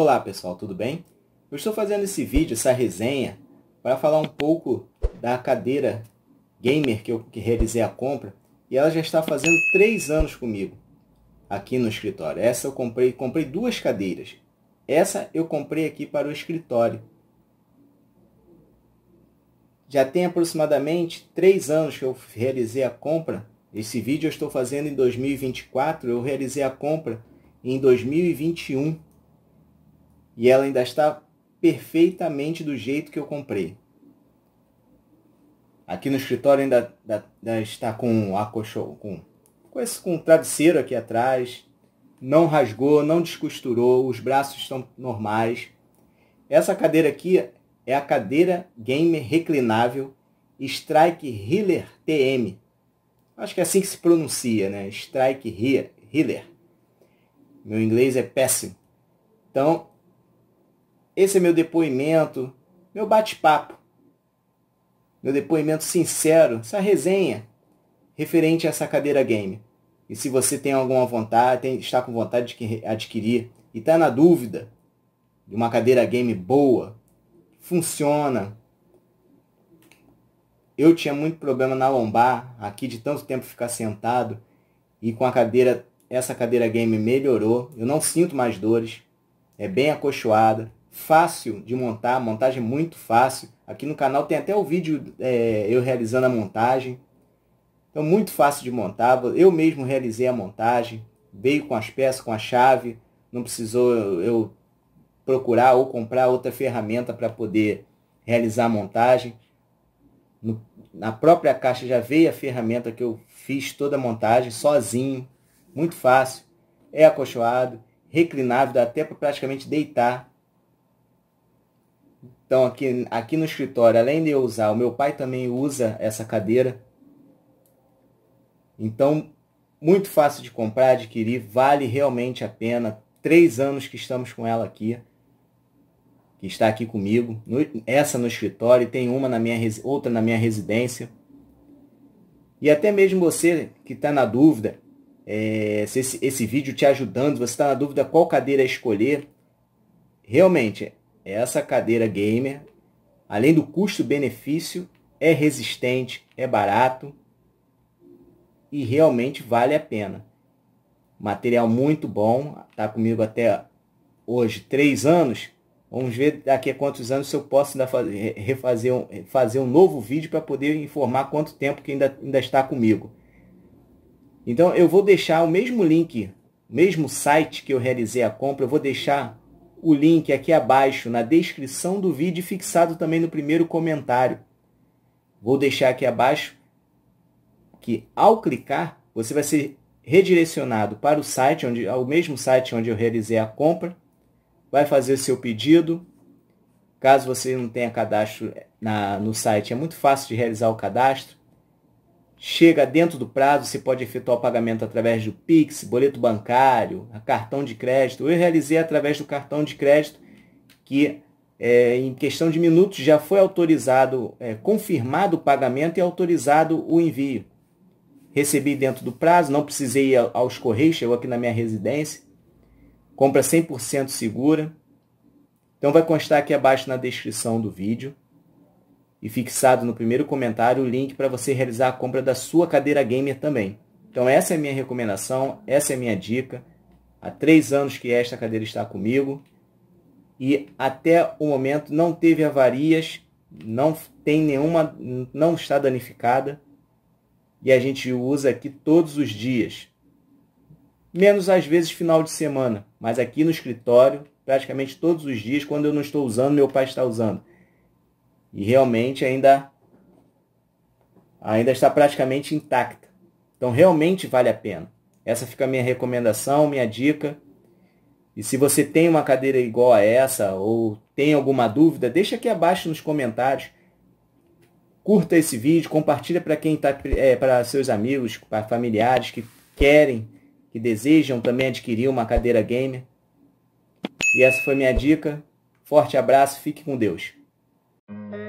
Olá pessoal, tudo bem? Eu estou fazendo esse vídeo, essa resenha, para falar um pouco da cadeira gamer que eu que realizei a compra e ela já está fazendo 3 anos comigo aqui no escritório. Essa eu comprei, comprei duas cadeiras. Essa eu comprei aqui para o escritório. Já tem aproximadamente 3 anos que eu realizei a compra. Esse vídeo eu estou fazendo em 2024, eu realizei a compra em 2021 e ela ainda está perfeitamente do jeito que eu comprei. Aqui no escritório ainda, ainda, ainda está com acolchão, com, com esse com um travesseiro aqui atrás. Não rasgou, não descosturou, os braços estão normais. Essa cadeira aqui é a cadeira gamer reclinável Strike Healer TM. Acho que é assim que se pronuncia, né? Strike Healer. Meu inglês é péssimo. Então, esse é meu depoimento, meu bate-papo, meu depoimento sincero, essa resenha referente a essa cadeira game. E se você tem alguma vontade, tem, está com vontade de adquirir e está na dúvida de uma cadeira game boa, funciona. Eu tinha muito problema na lombar, aqui de tanto tempo ficar sentado e com a cadeira, essa cadeira game melhorou. Eu não sinto mais dores, é bem acolchoada fácil de montar, montagem é muito fácil. Aqui no canal tem até o vídeo é, eu realizando a montagem. Então, muito fácil de montar. Eu mesmo realizei a montagem. Veio com as peças, com a chave. Não precisou eu procurar ou comprar outra ferramenta para poder realizar a montagem. No, na própria caixa já veio a ferramenta que eu fiz toda a montagem sozinho. Muito fácil. É acolchoado, reclinável, dá até para praticamente deitar então, aqui, aqui no escritório, além de eu usar, o meu pai também usa essa cadeira. Então, muito fácil de comprar, adquirir, vale realmente a pena. Três anos que estamos com ela aqui, que está aqui comigo. No, essa no escritório, tem uma na minha outra na minha residência. E até mesmo você que está na dúvida, é, se esse, esse vídeo te ajudando, você está na dúvida qual cadeira escolher, realmente é essa cadeira gamer, além do custo-benefício, é resistente, é barato e realmente vale a pena. Material muito bom, está comigo até hoje, três anos. Vamos ver daqui a quantos anos eu posso ainda fazer, refazer um, fazer um novo vídeo para poder informar quanto tempo que ainda, ainda está comigo. Então eu vou deixar o mesmo link, mesmo site que eu realizei a compra, eu vou deixar o link aqui abaixo na descrição do vídeo e fixado também no primeiro comentário. Vou deixar aqui abaixo que ao clicar você vai ser redirecionado para o site, onde, ao mesmo site onde eu realizei a compra, vai fazer o seu pedido. Caso você não tenha cadastro eh, na, no site, é muito fácil de realizar o cadastro chega dentro do prazo, se pode efetuar o pagamento através do Pix, boleto bancário, cartão de crédito. Eu realizei através do cartão de crédito, que é, em questão de minutos já foi autorizado, é, confirmado o pagamento e autorizado o envio. Recebi dentro do prazo, não precisei ir aos correios, chegou aqui na minha residência. Compra 100% segura. Então vai constar aqui abaixo na descrição do vídeo e fixado no primeiro comentário o link para você realizar a compra da sua cadeira gamer também. Então essa é a minha recomendação, essa é a minha dica. Há três anos que esta cadeira está comigo e até o momento não teve avarias, não tem nenhuma, não está danificada e a gente usa aqui todos os dias. Menos às vezes final de semana, mas aqui no escritório praticamente todos os dias quando eu não estou usando, meu pai está usando e realmente ainda ainda está praticamente intacta. Então realmente vale a pena. Essa fica a minha recomendação, minha dica. E se você tem uma cadeira igual a essa ou tem alguma dúvida, deixa aqui abaixo nos comentários. Curta esse vídeo, compartilha para quem tá, é, para seus amigos, para familiares que querem, que desejam também adquirir uma cadeira gamer. E essa foi minha dica. Forte abraço, fique com Deus. Mm-hmm.